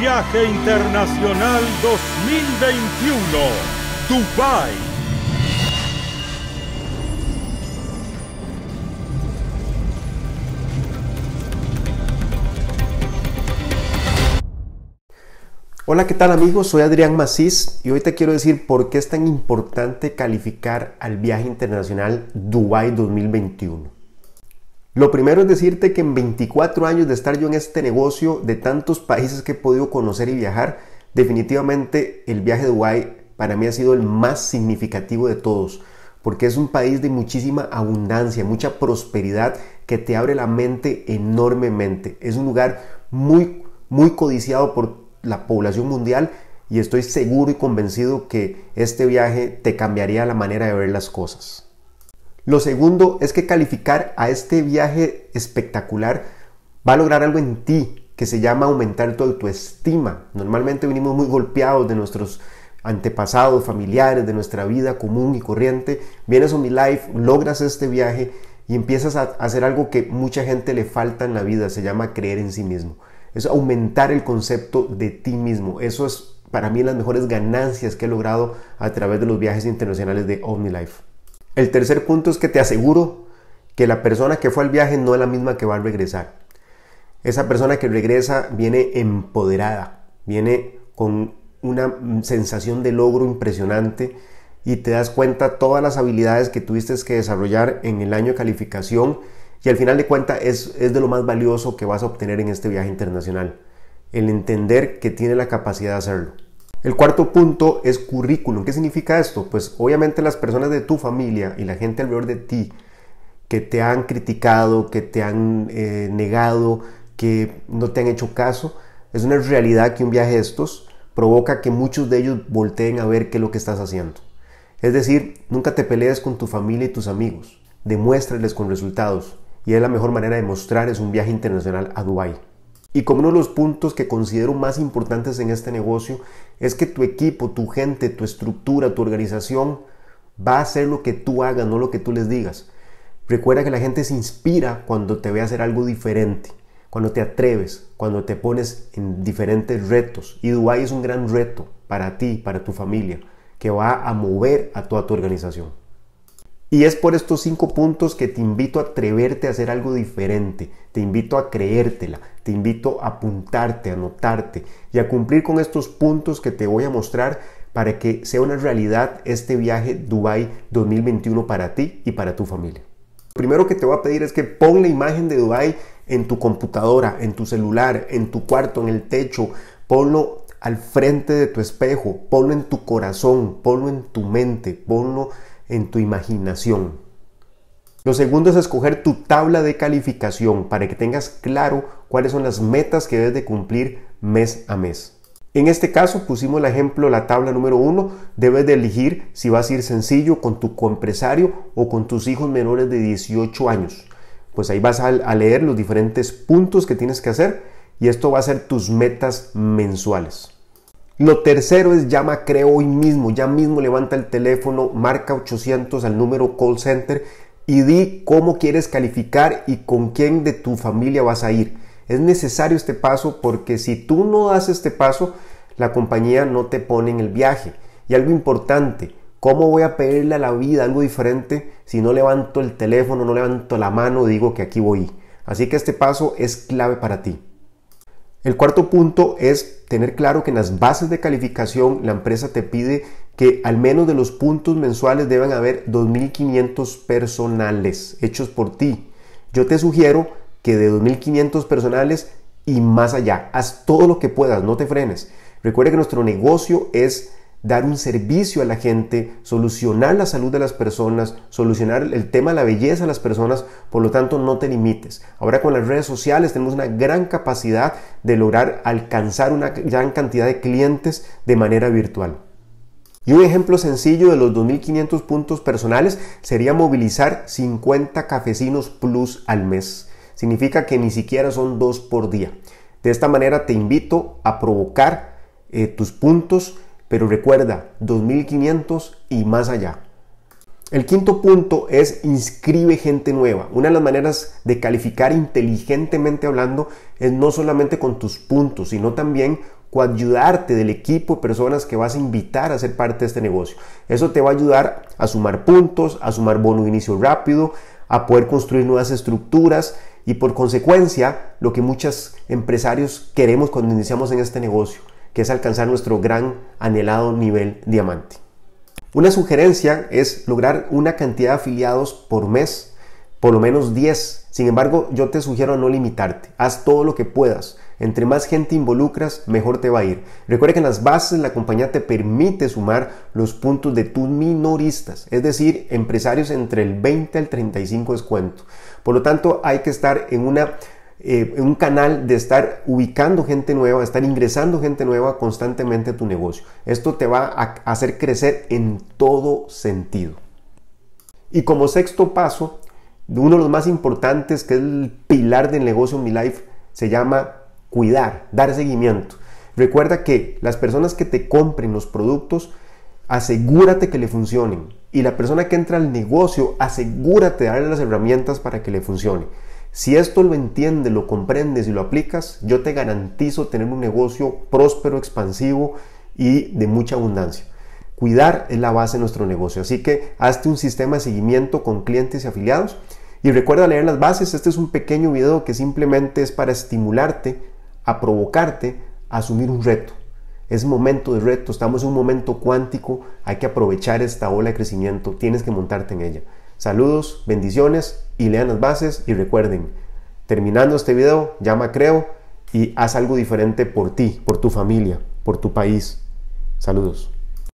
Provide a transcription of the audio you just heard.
Viaje Internacional 2021, Dubai. Hola, ¿qué tal amigos? Soy Adrián Macís y hoy te quiero decir por qué es tan importante calificar al viaje internacional Dubai 2021. Lo primero es decirte que en 24 años de estar yo en este negocio, de tantos países que he podido conocer y viajar, definitivamente el viaje de Dubái para mí ha sido el más significativo de todos, porque es un país de muchísima abundancia, mucha prosperidad que te abre la mente enormemente. Es un lugar muy muy codiciado por la población mundial y estoy seguro y convencido que este viaje te cambiaría la manera de ver las cosas. Lo segundo es que calificar a este viaje espectacular va a lograr algo en ti que se llama aumentar tu autoestima. Normalmente venimos muy golpeados de nuestros antepasados, familiares, de nuestra vida común y corriente. Vienes a mi life, logras este viaje y empiezas a hacer algo que mucha gente le falta en la vida, se llama creer en sí mismo. Es aumentar el concepto de ti mismo. Eso es para mí las mejores ganancias que he logrado a través de los viajes internacionales de OmniLife. El tercer punto es que te aseguro que la persona que fue al viaje no es la misma que va a regresar. Esa persona que regresa viene empoderada, viene con una sensación de logro impresionante y te das cuenta todas las habilidades que tuviste que desarrollar en el año de calificación y al final de cuentas es, es de lo más valioso que vas a obtener en este viaje internacional, el entender que tiene la capacidad de hacerlo. El cuarto punto es currículum. ¿Qué significa esto? Pues obviamente las personas de tu familia y la gente alrededor de ti que te han criticado, que te han eh, negado, que no te han hecho caso, es una realidad que un viaje de estos provoca que muchos de ellos volteen a ver qué es lo que estás haciendo. Es decir, nunca te pelees con tu familia y tus amigos. Demuéstrales con resultados. Y es la mejor manera de mostrar es un viaje internacional a Dubái. Y como uno de los puntos que considero más importantes en este negocio es que tu equipo, tu gente, tu estructura, tu organización va a hacer lo que tú hagas, no lo que tú les digas. Recuerda que la gente se inspira cuando te ve hacer algo diferente, cuando te atreves, cuando te pones en diferentes retos. Y Dubai es un gran reto para ti, para tu familia, que va a mover a toda tu organización. Y es por estos cinco puntos que te invito a atreverte a hacer algo diferente, te invito a creértela, te invito a apuntarte, a notarte y a cumplir con estos puntos que te voy a mostrar para que sea una realidad este viaje Dubai 2021 para ti y para tu familia. primero que te voy a pedir es que pon la imagen de Dubai en tu computadora, en tu celular, en tu cuarto, en el techo, ponlo al frente de tu espejo, ponlo en tu corazón, ponlo en tu mente, ponlo en tu imaginación. Lo segundo es escoger tu tabla de calificación para que tengas claro cuáles son las metas que debes de cumplir mes a mes. En este caso pusimos el ejemplo, la tabla número 1, debes de elegir si vas a ir sencillo con tu compresario o con tus hijos menores de 18 años. Pues ahí vas a, leer los diferentes puntos que tienes que hacer y esto va a ser tus metas mensuales. Lo tercero es llama Creo hoy mismo, ya mismo levanta el teléfono, marca 800 al número call center y di cómo quieres calificar y con quién de tu familia vas a ir. Es necesario este paso porque si tú no das este paso, la compañía no te pone en el viaje. Y algo importante, ¿cómo voy a pedirle a la vida algo diferente si no levanto el teléfono, no levanto la mano, digo que aquí voy? Así que este paso es clave para ti. El cuarto punto es tener claro que en las bases de calificación la empresa te pide que al menos de los puntos mensuales deben haber 2.500 personales hechos por ti. Yo te sugiero que de 2.500 personales y más allá, haz todo lo que puedas, no te frenes. Recuerda que nuestro negocio es dar un servicio a la gente, solucionar la salud de las personas, solucionar el tema de la belleza de las personas, por lo tanto no te limites. Ahora con las redes sociales tenemos una gran capacidad de lograr alcanzar una gran cantidad de clientes de manera virtual. Y un ejemplo sencillo de los 2.500 puntos personales sería movilizar 50 cafecinos plus al mes. Significa que ni siquiera son dos por día. De esta manera te invito a provocar eh, tus puntos pero recuerda, 2500 y más allá. El quinto punto es inscribe gente nueva. Una de las maneras de calificar inteligentemente hablando es no solamente con tus puntos, sino también ayudarte del equipo personas que vas a invitar a ser parte de este negocio. Eso te va a ayudar a sumar puntos, a sumar bono de inicio rápido, a poder construir nuevas estructuras y por consecuencia lo que muchos empresarios queremos cuando iniciamos en este negocio, que es alcanzar nuestro gran anhelado nivel diamante. Una sugerencia es lograr una cantidad de afiliados por mes, por lo menos 10. Sin embargo, yo te sugiero no limitarte, haz todo lo que puedas. Entre más gente involucras, mejor te va a ir. Recuerda que en las bases la compañía te permite sumar los puntos de tus minoristas, es decir, empresarios entre el 20 al 35 descuento. Por lo tanto, hay que estar en una eh, un canal de estar ubicando gente nueva, estar ingresando gente nueva constantemente a tu negocio. Esto te va a hacer crecer en todo sentido. Y como sexto paso, uno de los más importantes, que es el pilar del negocio en Mi Life, se llama cuidar, dar seguimiento. Recuerda que las personas que te compren los productos, asegúrate que le funcionen. Y la persona que entra al negocio, asegúrate de darle las herramientas para que le funcione. Si esto lo entiendes, lo comprendes y lo aplicas, yo te garantizo tener un negocio próspero, expansivo y de mucha abundancia. Cuidar es la base de nuestro negocio, así que hazte un sistema de seguimiento con clientes y afiliados y recuerda leer las bases. Este es un pequeño video que simplemente es para estimularte, a provocarte, a asumir un reto. Es momento de reto, estamos en un momento cuántico, hay que aprovechar esta ola de crecimiento, tienes que montarte en ella. Saludos, bendiciones y lean las bases y recuerden, terminando este video, llama Creo y haz algo diferente por ti, por tu familia, por tu país. Saludos.